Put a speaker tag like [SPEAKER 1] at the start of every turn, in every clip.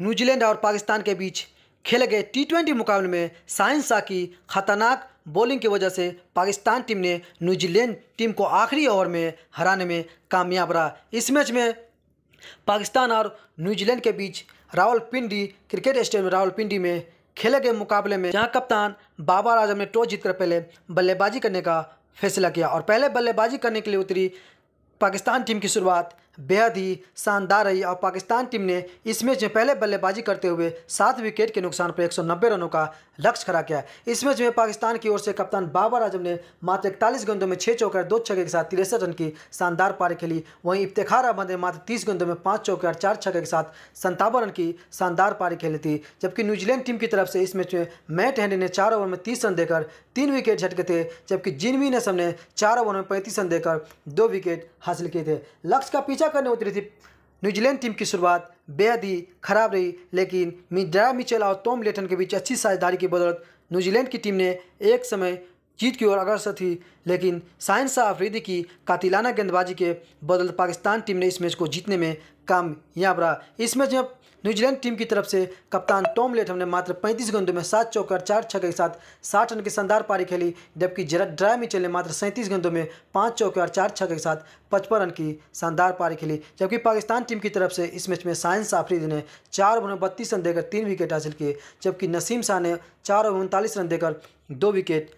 [SPEAKER 1] New Zealand और पाकिस्तान के बीच खेले गए टी ट्वेंटी मुकाबले में साइन शाह की खतरनाक बॉलिंग की वजह से पाकिस्तान टीम ने न्यूजीलैंड टीम को आखिरी ओवर में हराने में कामयाब रहा इस मैच में पाकिस्तान और न्यूजीलैंड के बीच रावलपिंडी क्रिकेट स्टेडियम रावलपिंडी में खेले गए मुकाबले में जहां कप्तान बाबर आजम ने टॉस जीतकर पहले बल्लेबाजी करने का फैसला किया और पहले बल्लेबाजी करने के लिए उतरी पाकिस्तान टीम की शुरुआत बेहद ही शानदार रही और पाकिस्तान टीम ने इस मैच में पहले बल्लेबाजी करते हुए सात विकेट के नुकसान पर 190 रनों का लक्ष्य खड़ा किया इस मैच में पाकिस्तान की ओर से कप्तान बाबर आजम ने मात्र इकतालीस गेंदों में छः चौके और दो छक्के के साथ तिरसठ रन की शानदार पारी खेली वहीं इफ्तार अहमद ने मात्र तीस गेंदों में पाँच चौके और चार छक्के के साथ संतावन रन की शानदार पारी खेली थी जबकि न्यूजीलैंड टीम की तरफ से इस मैच में मैट हैंडी ने चार ओवर में तीस रन देकर तीन विकेट झटके थे जबकि जिनवी नसम ने चार ओवर में पैंतीस रन देकर दो विकेट हासिल किए थे लक्ष्य का पीछे पीछा करने उतरी थी न्यूजीलैंड टीम की शुरुआत बेहद ही खराब रही लेकिन ड्रा मिचेल और टॉम लेटन के बीच अच्छी साझेदारी की बदौलत न्यूजीलैंड की टीम ने एक समय जीत की ओर अग्रसर थी लेकिन साइन शाह अफरीदी की कातिलाना गेंदबाजी के बदौलत पाकिस्तान टीम ने इस मैच को जीतने में काम याब रहा इस मैच में न्यूजीलैंड टीम की तरफ से कप्तान टॉम लेथम ने मात्र 35 गेंदों में सात चौकर चार छक्के के साथ साठ रन की शानदार पारी खेली जबकि ड्राई मिचेल ने मात्र सैंतीस गेंदों में पाँच चौके और चार छक्के के साथ पचपन रन की शानदार पारी खेली जबकि पाकिस्तान टीम की तरफ से इस मैच में साइंस आफरीदी ने चार ओवर में बत्तीस रन देकर तीन विकेट हासिल किए जबकि नसीम शाह ने चार ओवर उनतालीस रन देकर दो विकेट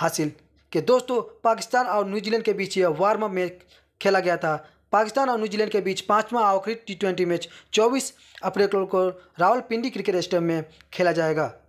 [SPEAKER 1] हासिल के दोस्तों पाकिस्तान और न्यूजीलैंड के बीच यह वार्म अप मैच खेला गया था पाकिस्तान और न्यूजीलैंड के बीच पाँचवा आखिरी टी ट्वेंटी मैच 24 अप्रैल को रावलपिंडी क्रिकेट स्टेडियम में खेला जाएगा